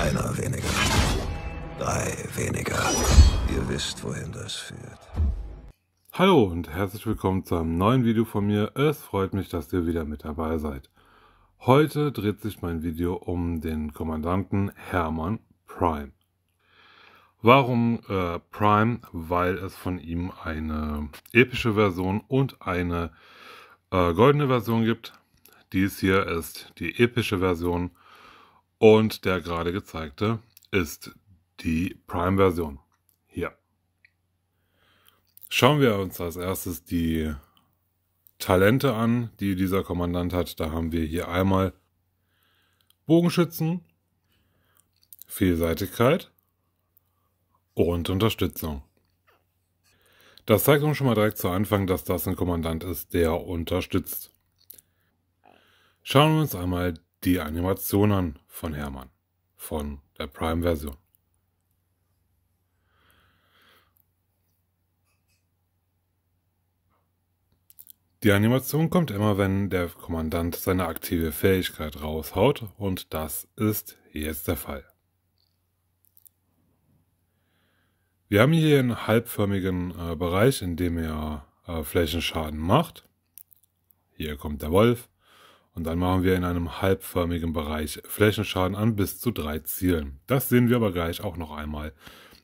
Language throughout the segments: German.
Einer weniger. Drei weniger. Ihr wisst, wohin das führt. Hallo und herzlich willkommen zu einem neuen Video von mir. Es freut mich, dass ihr wieder mit dabei seid. Heute dreht sich mein Video um den Kommandanten Hermann Prime. Warum äh, Prime? Weil es von ihm eine epische Version und eine äh, goldene Version gibt. Dies hier ist die epische Version und der gerade gezeigte ist die Prime-Version. Hier. Schauen wir uns als erstes die Talente an, die dieser Kommandant hat. Da haben wir hier einmal Bogenschützen, Vielseitigkeit und Unterstützung. Das zeigt uns schon mal direkt zu Anfang, dass das ein Kommandant ist, der unterstützt. Schauen wir uns einmal die Animationen von Hermann von der Prime-Version. Die Animation kommt immer, wenn der Kommandant seine aktive Fähigkeit raushaut und das ist jetzt der Fall. Wir haben hier einen halbförmigen äh, Bereich, in dem er äh, Flächenschaden macht. Hier kommt der Wolf. Und dann machen wir in einem halbförmigen Bereich Flächenschaden an bis zu drei Zielen. Das sehen wir aber gleich auch noch einmal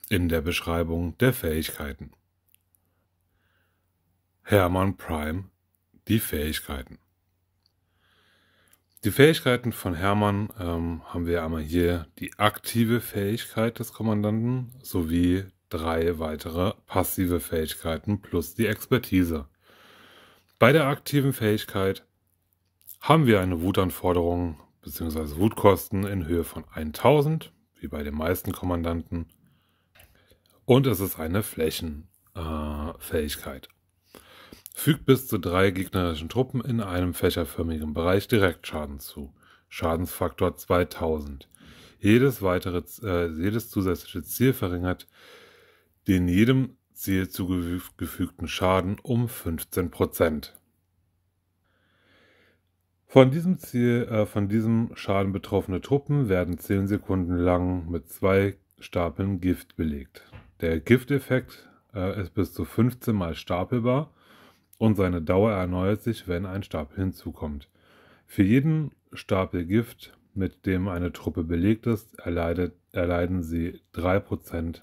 in der Beschreibung der Fähigkeiten. Hermann Prime, die Fähigkeiten. Die Fähigkeiten von Hermann ähm, haben wir einmal hier die aktive Fähigkeit des Kommandanten sowie drei weitere passive Fähigkeiten plus die Expertise. Bei der aktiven Fähigkeit haben wir eine Wutanforderung bzw. Wutkosten in Höhe von 1000, wie bei den meisten Kommandanten. Und es ist eine Flächenfähigkeit. Äh, Fügt bis zu drei gegnerischen Truppen in einem fächerförmigen Bereich Direktschaden zu. Schadensfaktor 2000. Jedes weitere, äh, jedes zusätzliche Ziel verringert den jedem Ziel zugefügten Schaden um 15 Prozent. Von diesem Ziel, äh, von diesem Schaden betroffene Truppen werden 10 Sekunden lang mit zwei Stapeln Gift belegt. Der Gifteffekt äh, ist bis zu 15 Mal stapelbar und seine Dauer erneuert sich, wenn ein Stapel hinzukommt. Für jeden Stapel Gift, mit dem eine Truppe belegt ist, erleidet, erleiden sie 3%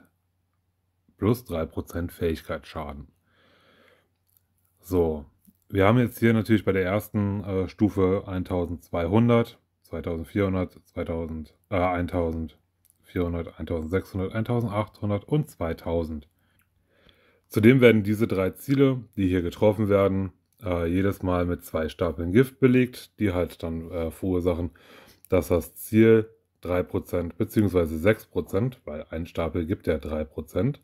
plus 3% Fähigkeitsschaden. So, wir haben jetzt hier natürlich bei der ersten äh, Stufe 1200, 2400, 2000, äh, 1400, 1600, 1800 und 2000. Zudem werden diese drei Ziele, die hier getroffen werden, äh, jedes Mal mit zwei Stapeln Gift belegt, die halt dann äh, verursachen, dass das Ziel 3% bzw. 6%, weil ein Stapel gibt ja 3%,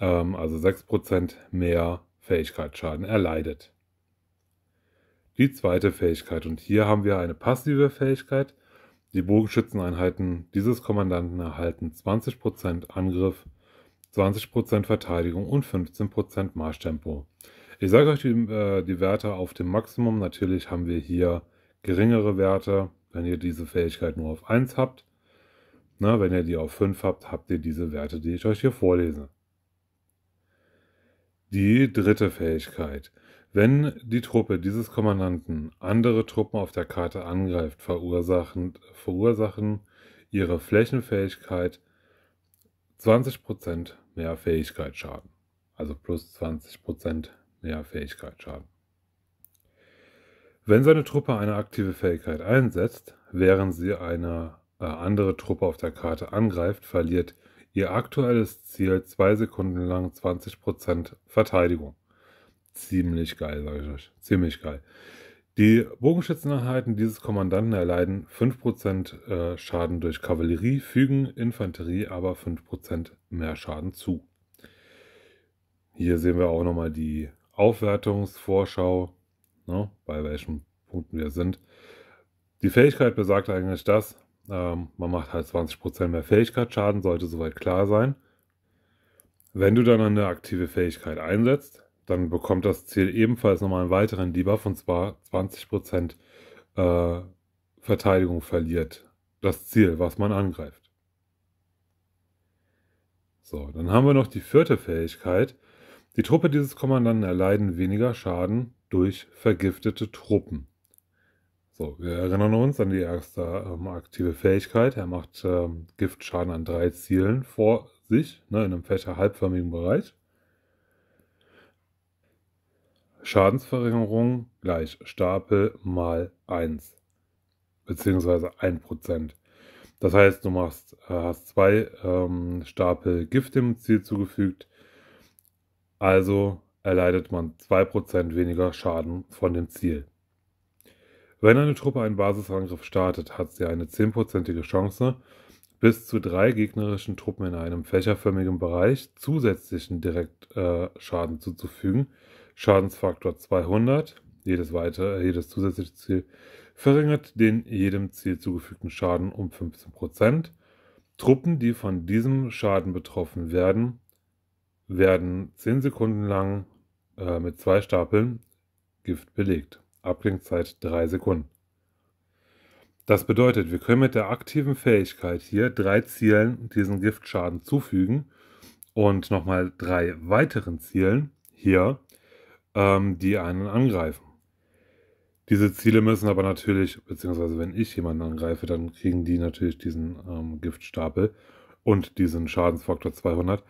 ähm, also 6% mehr Fähigkeitsschaden erleidet. Die zweite Fähigkeit, und hier haben wir eine passive Fähigkeit. Die Bogenschützeneinheiten dieses Kommandanten erhalten 20% Angriff, 20% Verteidigung und 15% Marschtempo. Ich sage euch die, äh, die Werte auf dem Maximum. Natürlich haben wir hier geringere Werte, wenn ihr diese Fähigkeit nur auf 1 habt. Na, ne, wenn ihr die auf 5 habt, habt ihr diese Werte, die ich euch hier vorlese. Die dritte Fähigkeit. Wenn die Truppe dieses Kommandanten andere Truppen auf der Karte angreift, verursachen, verursachen ihre Flächenfähigkeit 20% mehr Fähigkeitsschaden. Also plus 20% mehr Fähigkeitsschaden. Wenn seine Truppe eine aktive Fähigkeit einsetzt, während sie eine äh, andere Truppe auf der Karte angreift, verliert ihr aktuelles Ziel zwei Sekunden lang 20% Verteidigung ziemlich geil, sage ich euch. Ziemlich geil. Die Bogenschützeneinheiten dieses Kommandanten erleiden 5% äh, Schaden durch Kavallerie, fügen Infanterie aber 5% mehr Schaden zu. Hier sehen wir auch nochmal die Aufwertungsvorschau, ne, bei welchen Punkten wir sind. Die Fähigkeit besagt eigentlich das, ähm, man macht halt 20% mehr Fähigkeitsschaden, sollte soweit klar sein. Wenn du dann eine aktive Fähigkeit einsetzt, dann bekommt das Ziel ebenfalls nochmal einen weiteren Debuff und zwar 20% äh, Verteidigung verliert. Das Ziel, was man angreift. So, dann haben wir noch die vierte Fähigkeit. Die Truppe dieses Kommandanten erleiden weniger Schaden durch vergiftete Truppen. So, wir erinnern uns an die erste ähm, aktive Fähigkeit. Er macht ähm, Giftschaden an drei Zielen vor sich, ne, in einem fächer halbförmigen Bereich. Schadensverringerung gleich Stapel mal 1 bzw. 1%. Das heißt, du machst, äh, hast zwei ähm, Stapel Gift dem Ziel zugefügt, also erleidet man 2% weniger Schaden von dem Ziel. Wenn eine Truppe einen Basisangriff startet, hat sie eine 10%ige Chance, bis zu drei gegnerischen Truppen in einem fächerförmigen Bereich zusätzlichen Direktschaden äh, zuzufügen, Schadensfaktor 200. Jedes, weitere, jedes zusätzliche Ziel verringert den jedem Ziel zugefügten Schaden um 15%. Truppen, die von diesem Schaden betroffen werden, werden 10 Sekunden lang äh, mit zwei Stapeln Gift belegt. Abklingzeit 3 Sekunden. Das bedeutet, wir können mit der aktiven Fähigkeit hier drei Zielen diesen Giftschaden zufügen und nochmal drei weiteren Zielen hier ähm, die einen angreifen. Diese Ziele müssen aber natürlich, beziehungsweise wenn ich jemanden angreife, dann kriegen die natürlich diesen ähm, Giftstapel und diesen Schadensfaktor 200.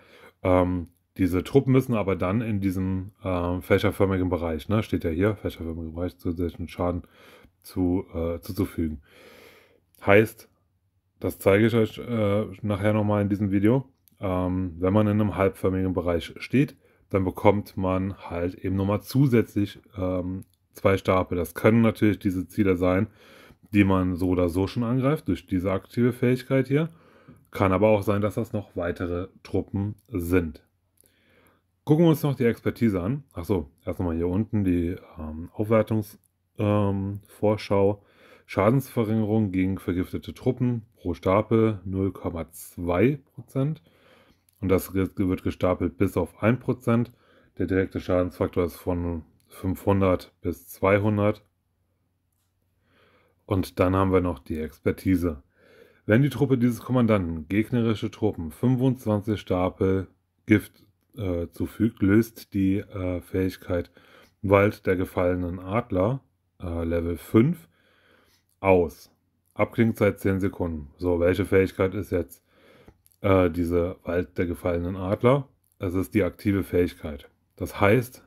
Ähm, diese Truppen müssen aber dann in diesem äh, fächerförmigen Bereich, ne, steht ja hier, fächerförmigen Bereich, zusätzlichen Schaden zu, äh, zuzufügen. Heißt, das zeige ich euch äh, nachher nochmal in diesem Video, ähm, wenn man in einem halbförmigen Bereich steht, dann bekommt man halt eben nochmal zusätzlich ähm, zwei Stapel. Das können natürlich diese Ziele sein, die man so oder so schon angreift, durch diese aktive Fähigkeit hier. Kann aber auch sein, dass das noch weitere Truppen sind. Gucken wir uns noch die Expertise an. Achso, erst nochmal hier unten die ähm, Aufwertungsvorschau. Ähm, Schadensverringerung gegen vergiftete Truppen pro Stapel 0,2% und das wird gestapelt bis auf 1%. Der direkte Schadensfaktor ist von 500 bis 200. Und dann haben wir noch die Expertise. Wenn die Truppe dieses Kommandanten gegnerische Truppen 25 Stapel Gift äh, zufügt, löst die äh, Fähigkeit Wald der gefallenen Adler äh, Level 5 aus. Abklingzeit 10 Sekunden. So, welche Fähigkeit ist jetzt äh, diese Wald der gefallenen Adler. Es ist die aktive Fähigkeit. Das heißt,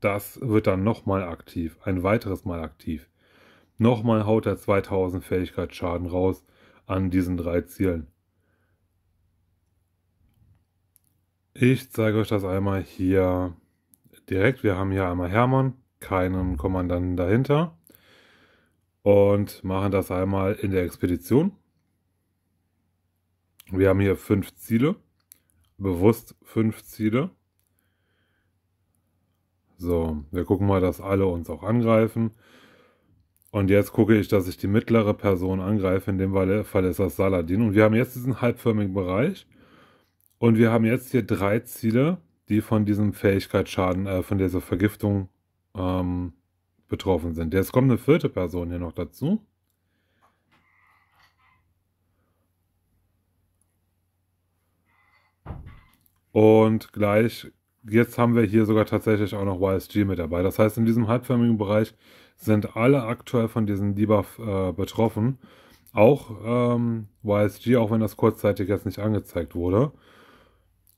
das wird dann nochmal aktiv, ein weiteres Mal aktiv. Nochmal haut er 2000 Fähigkeitsschaden raus an diesen drei Zielen. Ich zeige euch das einmal hier direkt. Wir haben hier einmal Hermann, keinen Kommandanten dahinter. Und machen das einmal in der Expedition. Wir haben hier fünf Ziele, bewusst fünf Ziele. So, wir gucken mal, dass alle uns auch angreifen. Und jetzt gucke ich, dass ich die mittlere Person angreife. In dem Fall ist das Saladin. Und wir haben jetzt diesen halbförmigen Bereich. Und wir haben jetzt hier drei Ziele, die von diesem Fähigkeitsschaden, äh, von dieser Vergiftung ähm, betroffen sind. Jetzt kommt eine vierte Person hier noch dazu. Und gleich, jetzt haben wir hier sogar tatsächlich auch noch YSG mit dabei. Das heißt, in diesem halbförmigen Bereich sind alle aktuell von diesem Debuff äh, betroffen. Auch ähm, YSG, auch wenn das kurzzeitig jetzt nicht angezeigt wurde.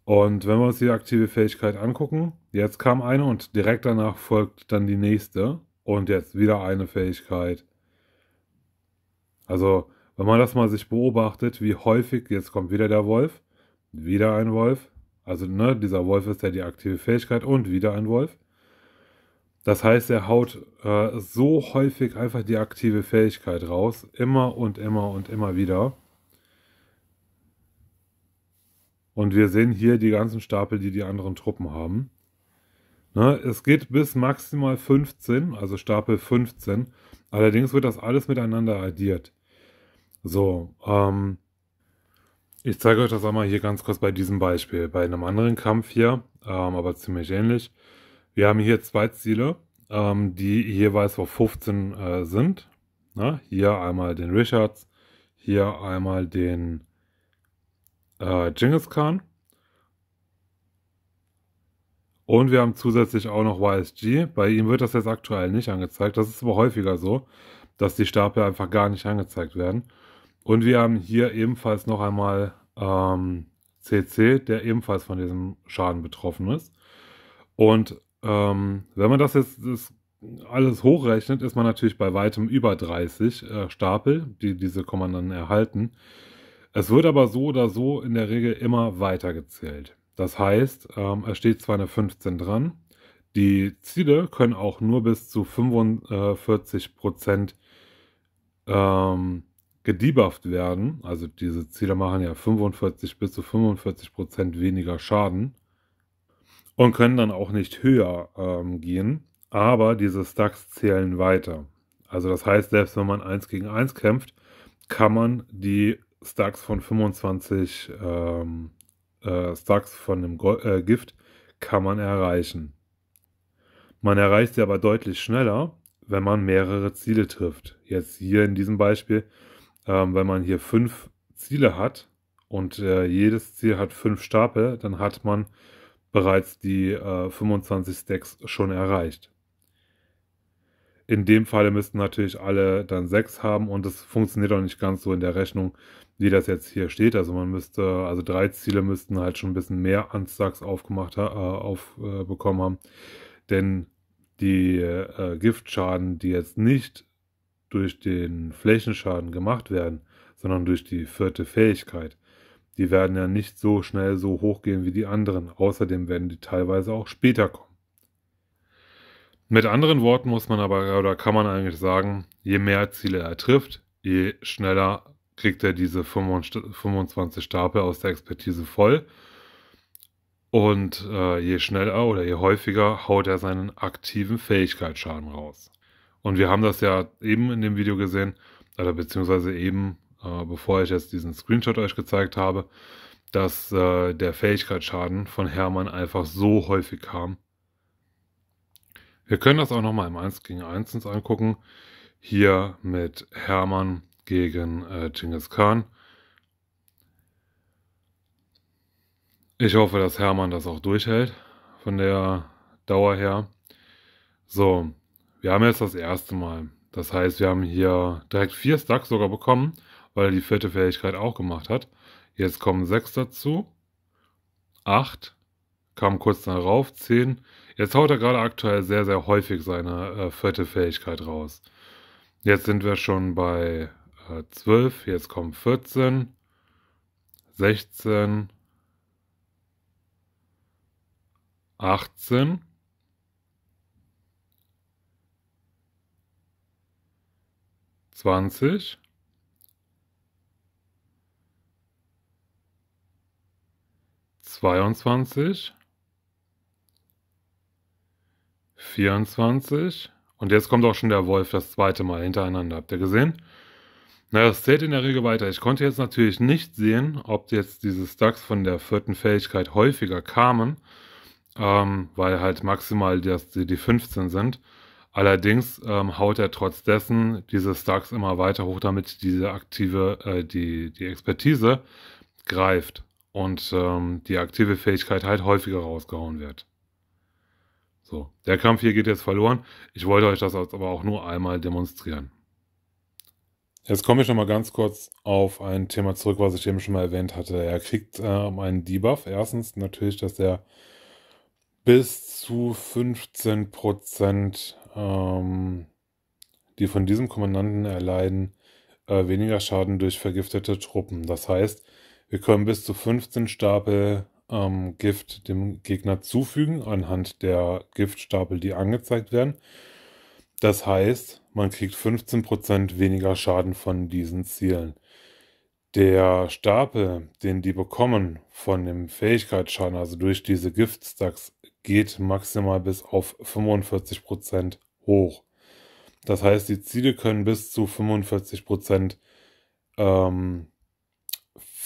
Und wenn wir uns die aktive Fähigkeit angucken, jetzt kam eine und direkt danach folgt dann die nächste. Und jetzt wieder eine Fähigkeit. Also, wenn man das mal sich beobachtet, wie häufig, jetzt kommt wieder der Wolf, wieder ein Wolf, also, ne, dieser Wolf ist ja die aktive Fähigkeit und wieder ein Wolf. Das heißt, er haut äh, so häufig einfach die aktive Fähigkeit raus. Immer und immer und immer wieder. Und wir sehen hier die ganzen Stapel, die die anderen Truppen haben. Ne, es geht bis maximal 15, also Stapel 15. Allerdings wird das alles miteinander addiert. So, ähm, ich zeige euch das einmal hier ganz kurz bei diesem Beispiel. Bei einem anderen Kampf hier, ähm, aber ziemlich ähnlich. Wir haben hier zwei Ziele, ähm, die jeweils auf 15 äh, sind. Na, ne? hier einmal den Richards, hier einmal den äh, Genghis Khan. Und wir haben zusätzlich auch noch YSG. Bei ihm wird das jetzt aktuell nicht angezeigt. Das ist aber häufiger so, dass die Stapel einfach gar nicht angezeigt werden. Und wir haben hier ebenfalls noch einmal ähm, CC, der ebenfalls von diesem Schaden betroffen ist. Und ähm, wenn man das jetzt das alles hochrechnet, ist man natürlich bei weitem über 30 äh, Stapel, die diese Kommandanten erhalten. Es wird aber so oder so in der Regel immer weitergezählt. Das heißt, ähm, es steht zwar eine 15 dran, die Ziele können auch nur bis zu 45 Prozent ähm, gedebufft werden, also diese Ziele machen ja 45 bis zu 45 Prozent weniger Schaden und können dann auch nicht höher ähm, gehen, aber diese Stacks zählen weiter. Also das heißt, selbst wenn man 1 gegen 1 kämpft, kann man die Stacks von 25 ähm, äh, Stacks von dem Go äh, Gift kann man erreichen. Man erreicht sie aber deutlich schneller, wenn man mehrere Ziele trifft. Jetzt hier in diesem Beispiel ähm, wenn man hier fünf Ziele hat und äh, jedes Ziel hat fünf Stapel, dann hat man bereits die äh, 25 Stacks schon erreicht. In dem Falle müssten natürlich alle dann sechs haben und das funktioniert auch nicht ganz so in der Rechnung, wie das jetzt hier steht. Also man müsste, also drei Ziele müssten halt schon ein bisschen mehr an Stacks aufgemacht äh, aufbekommen äh, haben. Denn die äh, Giftschaden, die jetzt nicht durch den Flächenschaden gemacht werden, sondern durch die vierte Fähigkeit. Die werden ja nicht so schnell so hochgehen wie die anderen, außerdem werden die teilweise auch später kommen. Mit anderen Worten muss man aber oder kann man eigentlich sagen, je mehr Ziele er trifft, je schneller kriegt er diese 25 Stapel aus der Expertise voll. Und äh, je schneller oder je häufiger haut er seinen aktiven Fähigkeitsschaden raus. Und wir haben das ja eben in dem Video gesehen, oder beziehungsweise eben, äh, bevor ich jetzt diesen Screenshot euch gezeigt habe, dass äh, der Fähigkeitsschaden von Hermann einfach so häufig kam. Wir können das auch nochmal im 1 gegen 1 uns angucken. Hier mit Hermann gegen äh, Genghis Khan. Ich hoffe, dass Hermann das auch durchhält von der Dauer her. So, wir haben jetzt das erste Mal. Das heißt, wir haben hier direkt vier Stacks sogar bekommen, weil er die vierte Fähigkeit auch gemacht hat. Jetzt kommen sechs dazu. Acht. Kam kurz darauf. Zehn. Jetzt haut er gerade aktuell sehr, sehr häufig seine äh, vierte Fähigkeit raus. Jetzt sind wir schon bei äh, Jetzt kommen 14. 16. 18. zwanzig zweiundzwanzig, vierundzwanzig und jetzt kommt auch schon der Wolf das zweite Mal hintereinander. Habt ihr gesehen? Na, das zählt in der Regel weiter. Ich konnte jetzt natürlich nicht sehen, ob jetzt diese Stacks von der vierten Fähigkeit häufiger kamen, ähm, weil halt maximal die, die 15 sind. Allerdings ähm, haut er trotz dessen diese Stacks immer weiter hoch, damit diese aktive, äh, die, die Expertise greift und ähm, die aktive Fähigkeit halt häufiger rausgehauen wird. So, der Kampf hier geht jetzt verloren. Ich wollte euch das aber auch nur einmal demonstrieren. Jetzt komme ich nochmal ganz kurz auf ein Thema zurück, was ich eben schon mal erwähnt hatte. Er kriegt äh, einen Debuff. Erstens natürlich, dass er bis zu 15 Prozent, ähm, die von diesem Kommandanten erleiden, äh, weniger Schaden durch vergiftete Truppen. Das heißt, wir können bis zu 15 Stapel ähm, Gift dem Gegner zufügen, anhand der Giftstapel, die angezeigt werden. Das heißt, man kriegt 15% weniger Schaden von diesen Zielen. Der Stapel, den die bekommen von dem Fähigkeitsschaden, also durch diese Giftstacks, geht maximal bis auf 45 Prozent hoch. Das heißt, die Ziele können bis zu 45 Prozent ähm,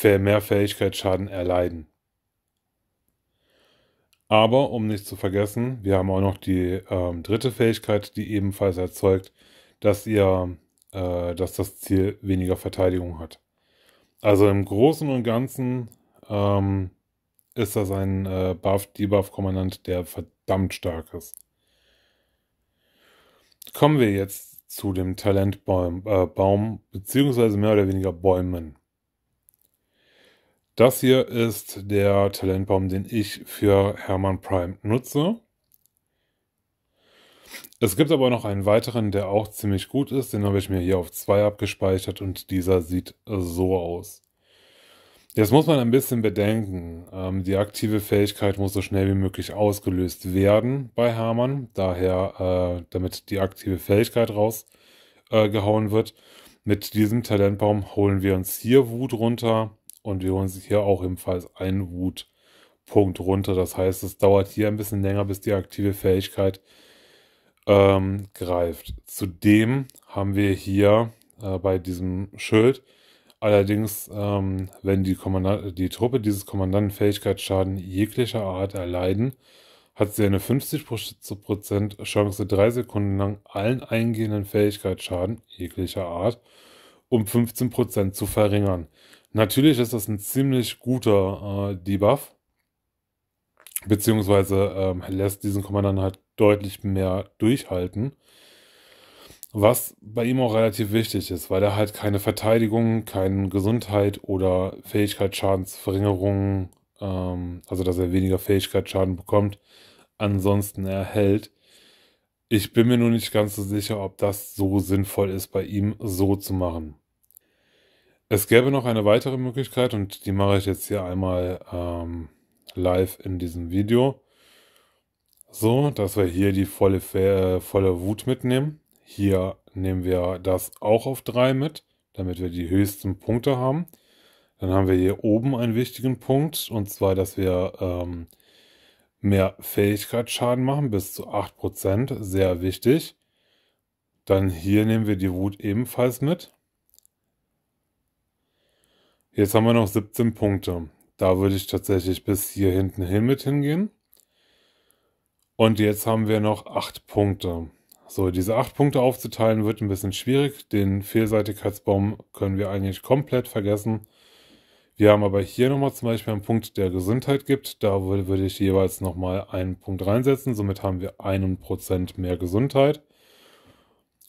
mehr Fähigkeitsschaden erleiden. Aber um nicht zu vergessen, wir haben auch noch die ähm, dritte Fähigkeit, die ebenfalls erzeugt, dass ihr, äh, dass das Ziel weniger Verteidigung hat. Also im Großen und Ganzen ähm, ist das ein äh, Buff, Debuff-Kommandant, der verdammt stark ist. Kommen wir jetzt zu dem Talentbaum, äh, Baum, beziehungsweise mehr oder weniger Bäumen. Das hier ist der Talentbaum, den ich für Hermann Prime nutze. Es gibt aber noch einen weiteren, der auch ziemlich gut ist. Den habe ich mir hier auf 2 abgespeichert und dieser sieht so aus. Das muss man ein bisschen bedenken. Ähm, die aktive Fähigkeit muss so schnell wie möglich ausgelöst werden bei Hamann, daher, äh, damit die aktive Fähigkeit rausgehauen äh, wird. Mit diesem Talentbaum holen wir uns hier Wut runter und wir holen hier auch ebenfalls einen Wutpunkt runter. Das heißt, es dauert hier ein bisschen länger, bis die aktive Fähigkeit ähm, greift. Zudem haben wir hier äh, bei diesem Schild Allerdings, ähm, wenn die, die, Truppe dieses Kommandanten Fähigkeitsschaden jeglicher Art erleiden, hat sie eine 50% Chance, drei Sekunden lang allen eingehenden Fähigkeitsschaden jeglicher Art um 15% zu verringern. Natürlich ist das ein ziemlich guter äh, Debuff, beziehungsweise ähm, lässt diesen Kommandanten halt deutlich mehr durchhalten was bei ihm auch relativ wichtig ist, weil er halt keine Verteidigung, keine Gesundheit oder Fähigkeitsschadensverringerung, ähm, also dass er weniger Fähigkeitsschaden bekommt, ansonsten erhält. Ich bin mir nur nicht ganz so sicher, ob das so sinnvoll ist, bei ihm so zu machen. Es gäbe noch eine weitere Möglichkeit und die mache ich jetzt hier einmal ähm, live in diesem Video. So, dass wir hier die volle, äh, volle Wut mitnehmen. Hier nehmen wir das auch auf 3 mit, damit wir die höchsten Punkte haben. Dann haben wir hier oben einen wichtigen Punkt, und zwar, dass wir ähm, mehr Fähigkeitsschaden machen, bis zu 8%, sehr wichtig. Dann hier nehmen wir die Wut ebenfalls mit. Jetzt haben wir noch 17 Punkte. Da würde ich tatsächlich bis hier hinten hin mit hingehen. Und jetzt haben wir noch 8 Punkte. So, diese acht Punkte aufzuteilen wird ein bisschen schwierig. Den Vielseitigkeitsbaum können wir eigentlich komplett vergessen. Wir haben aber hier nochmal zum Beispiel einen Punkt, der Gesundheit gibt. Da würde ich jeweils nochmal einen Punkt reinsetzen. Somit haben wir einen Prozent mehr Gesundheit.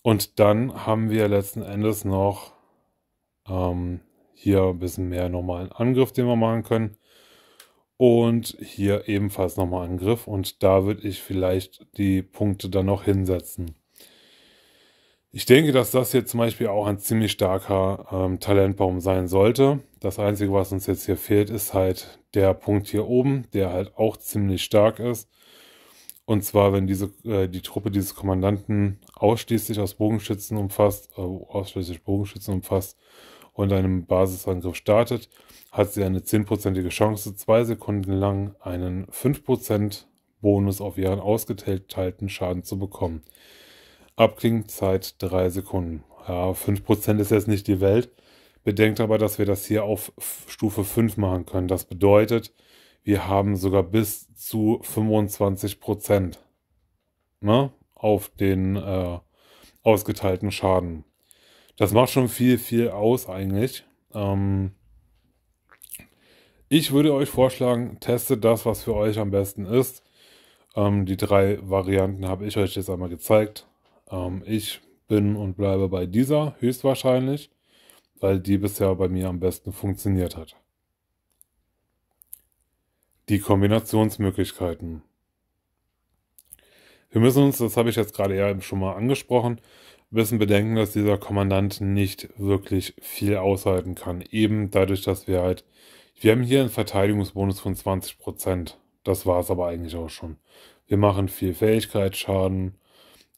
Und dann haben wir letzten Endes noch ähm, hier ein bisschen mehr normalen Angriff, den wir machen können. Und hier ebenfalls nochmal Angriff und da würde ich vielleicht die Punkte dann noch hinsetzen. Ich denke, dass das jetzt zum Beispiel auch ein ziemlich starker ähm, Talentbaum sein sollte. Das Einzige, was uns jetzt hier fehlt, ist halt der Punkt hier oben, der halt auch ziemlich stark ist. Und zwar, wenn diese, äh, die Truppe dieses Kommandanten ausschließlich aus Bogenschützen umfasst, äh, ausschließlich Bogenschützen umfasst und einem Basisangriff startet, hat sie eine 10%ige Chance, zwei Sekunden lang einen 5% Bonus auf ihren ausgeteilten Schaden zu bekommen. Abklingzeit 3 Sekunden. Ja, 5% ist jetzt nicht die Welt. Bedenkt aber, dass wir das hier auf Stufe 5 machen können. Das bedeutet, wir haben sogar bis zu 25% ne, auf den äh, ausgeteilten Schaden das macht schon viel, viel aus eigentlich. Ähm, ich würde euch vorschlagen, testet das, was für euch am besten ist. Ähm, die drei Varianten habe ich euch jetzt einmal gezeigt. Ähm, ich bin und bleibe bei dieser höchstwahrscheinlich, weil die bisher bei mir am besten funktioniert hat. Die Kombinationsmöglichkeiten. Wir müssen uns, das habe ich jetzt gerade eher schon mal angesprochen, müssen bedenken, dass dieser Kommandant nicht wirklich viel aushalten kann. Eben dadurch, dass wir halt, wir haben hier einen Verteidigungsbonus von 20%. Das war es aber eigentlich auch schon. Wir machen viel Fähigkeitsschaden.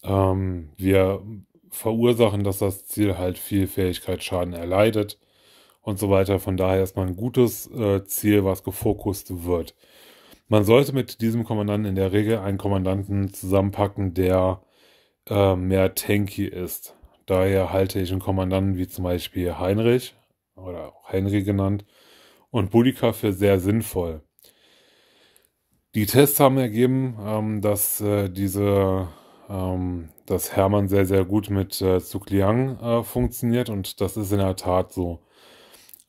Ähm, wir verursachen, dass das Ziel halt viel Fähigkeitsschaden erleidet und so weiter. Von daher ist man ein gutes äh, Ziel, was gefokust wird. Man sollte mit diesem Kommandanten in der Regel einen Kommandanten zusammenpacken, der äh, mehr tanky ist. Daher halte ich einen Kommandanten wie zum Beispiel Heinrich oder auch Henry genannt und Budika für sehr sinnvoll. Die Tests haben ergeben, ähm, dass äh, diese ähm, dass Hermann sehr, sehr gut mit äh, Zug äh, funktioniert und das ist in der Tat so.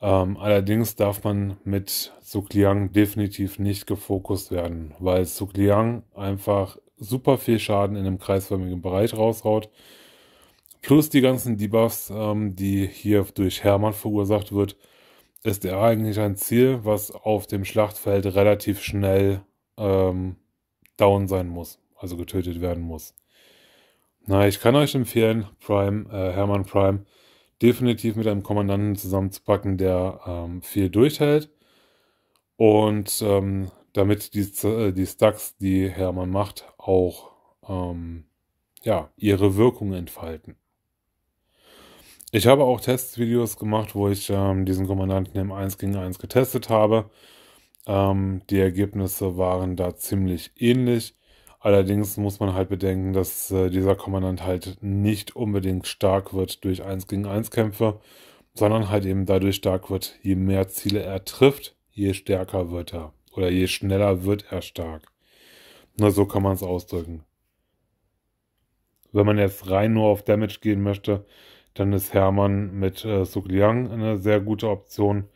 Ähm, allerdings darf man mit Sukliang definitiv nicht gefokust werden, weil Sukliang einfach super viel Schaden in einem kreisförmigen Bereich raushaut. Plus die ganzen Debuffs, ähm, die hier durch Hermann verursacht wird, ist er eigentlich ein Ziel, was auf dem Schlachtfeld relativ schnell ähm, down sein muss, also getötet werden muss. Na, ich kann euch empfehlen, Prime, äh, Hermann Prime, definitiv mit einem Kommandanten zusammenzupacken, der ähm, viel durchhält. Und ähm, damit die, äh, die Stacks, die Hermann macht, auch ähm, ja, ihre Wirkung entfalten. Ich habe auch Testvideos gemacht, wo ich ähm, diesen Kommandanten im 1 gegen 1 getestet habe. Ähm, die Ergebnisse waren da ziemlich ähnlich. Allerdings muss man halt bedenken, dass äh, dieser Kommandant halt nicht unbedingt stark wird durch 1 gegen 1 Kämpfe, sondern halt eben dadurch stark wird, je mehr Ziele er trifft, je stärker wird er oder je schneller wird er stark. Nur so kann man es ausdrücken. Wenn man jetzt rein nur auf Damage gehen möchte, dann ist Hermann mit äh, Sugliang eine sehr gute Option.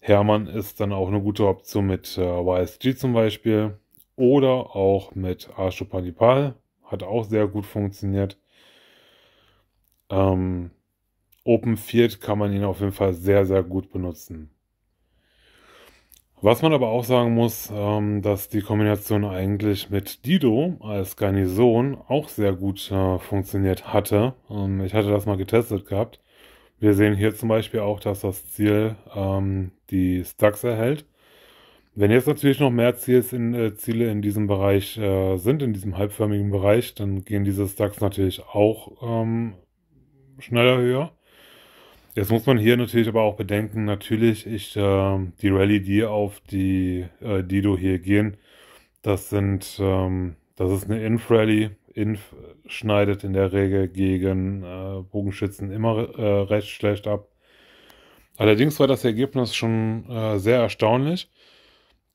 Hermann ist dann auch eine gute Option mit äh, YSG zum Beispiel, oder auch mit Ashupanipal. Hat auch sehr gut funktioniert. Ähm, Open Field kann man ihn auf jeden Fall sehr, sehr gut benutzen. Was man aber auch sagen muss, ähm, dass die Kombination eigentlich mit Dido als Garnison auch sehr gut äh, funktioniert hatte. Ähm, ich hatte das mal getestet gehabt. Wir sehen hier zum Beispiel auch, dass das Ziel ähm, die Stacks erhält. Wenn jetzt natürlich noch mehr Ziels in, äh, Ziele in diesem Bereich äh, sind, in diesem halbförmigen Bereich, dann gehen diese Stacks natürlich auch ähm, schneller höher. Jetzt muss man hier natürlich aber auch bedenken, natürlich ich äh, die Rallye, die auf die äh, Dido hier gehen, das sind, ähm, das ist eine Inf-Rallye. Inf schneidet in der Regel gegen äh, Bogenschützen immer äh, recht schlecht ab. Allerdings war das Ergebnis schon äh, sehr erstaunlich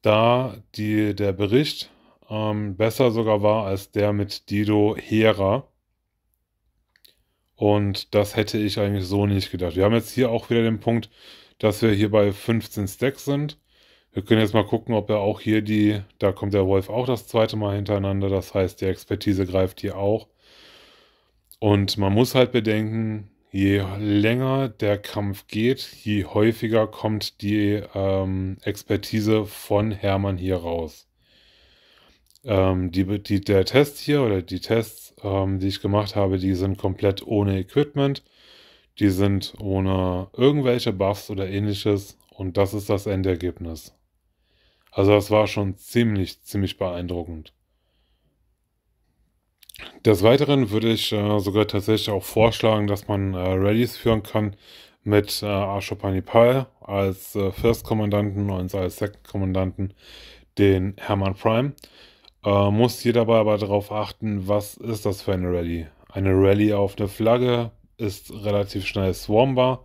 da die, der Bericht ähm, besser sogar war als der mit Dido Hera. Und das hätte ich eigentlich so nicht gedacht. Wir haben jetzt hier auch wieder den Punkt, dass wir hier bei 15 Stacks sind. Wir können jetzt mal gucken, ob er auch hier die, da kommt der Wolf auch das zweite Mal hintereinander. Das heißt, die Expertise greift hier auch. Und man muss halt bedenken, Je länger der Kampf geht, je häufiger kommt die ähm, Expertise von Hermann hier raus. Ähm, die, die, der Test hier oder die Tests, ähm, die ich gemacht habe, die sind komplett ohne Equipment. Die sind ohne irgendwelche Buffs oder ähnliches. Und das ist das Endergebnis. Also das war schon ziemlich, ziemlich beeindruckend. Des Weiteren würde ich äh, sogar tatsächlich auch vorschlagen, dass man äh, Rallyes führen kann mit äh, Ashopanipal als äh, First-Kommandanten und als Second-Kommandanten den Hermann Prime. Äh, muss hier dabei aber darauf achten, was ist das für eine Rallye? Eine Rallye auf eine Flagge ist relativ schnell swarmbar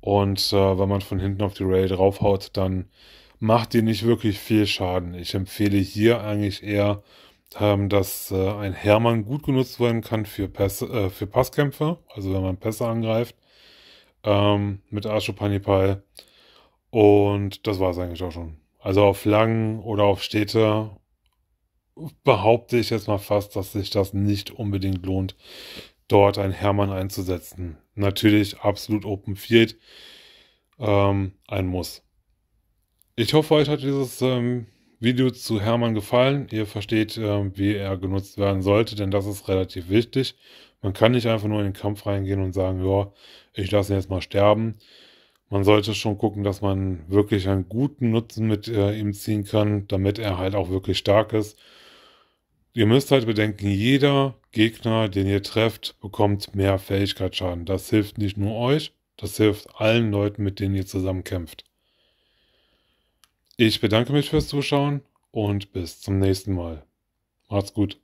und äh, wenn man von hinten auf die Rallye draufhaut, dann macht die nicht wirklich viel Schaden. Ich empfehle hier eigentlich eher haben, ähm, dass äh, ein Hermann gut genutzt werden kann für, Pässe, äh, für Passkämpfe, also wenn man Pässe angreift, ähm, mit Aschopanipal. Und das war es eigentlich auch schon. Also auf Langen oder auf Städte behaupte ich jetzt mal fast, dass sich das nicht unbedingt lohnt, dort einen Hermann einzusetzen. Natürlich absolut Open Field, ähm, ein Muss. Ich hoffe, euch hat dieses ähm, Video zu Hermann gefallen. Ihr versteht, äh, wie er genutzt werden sollte, denn das ist relativ wichtig. Man kann nicht einfach nur in den Kampf reingehen und sagen, ja, ich lasse ihn jetzt mal sterben. Man sollte schon gucken, dass man wirklich einen guten Nutzen mit äh, ihm ziehen kann, damit er halt auch wirklich stark ist. Ihr müsst halt bedenken, jeder Gegner, den ihr trefft, bekommt mehr Fähigkeitsschaden. Das hilft nicht nur euch, das hilft allen Leuten, mit denen ihr zusammenkämpft. Ich bedanke mich fürs Zuschauen und bis zum nächsten Mal. Macht's gut.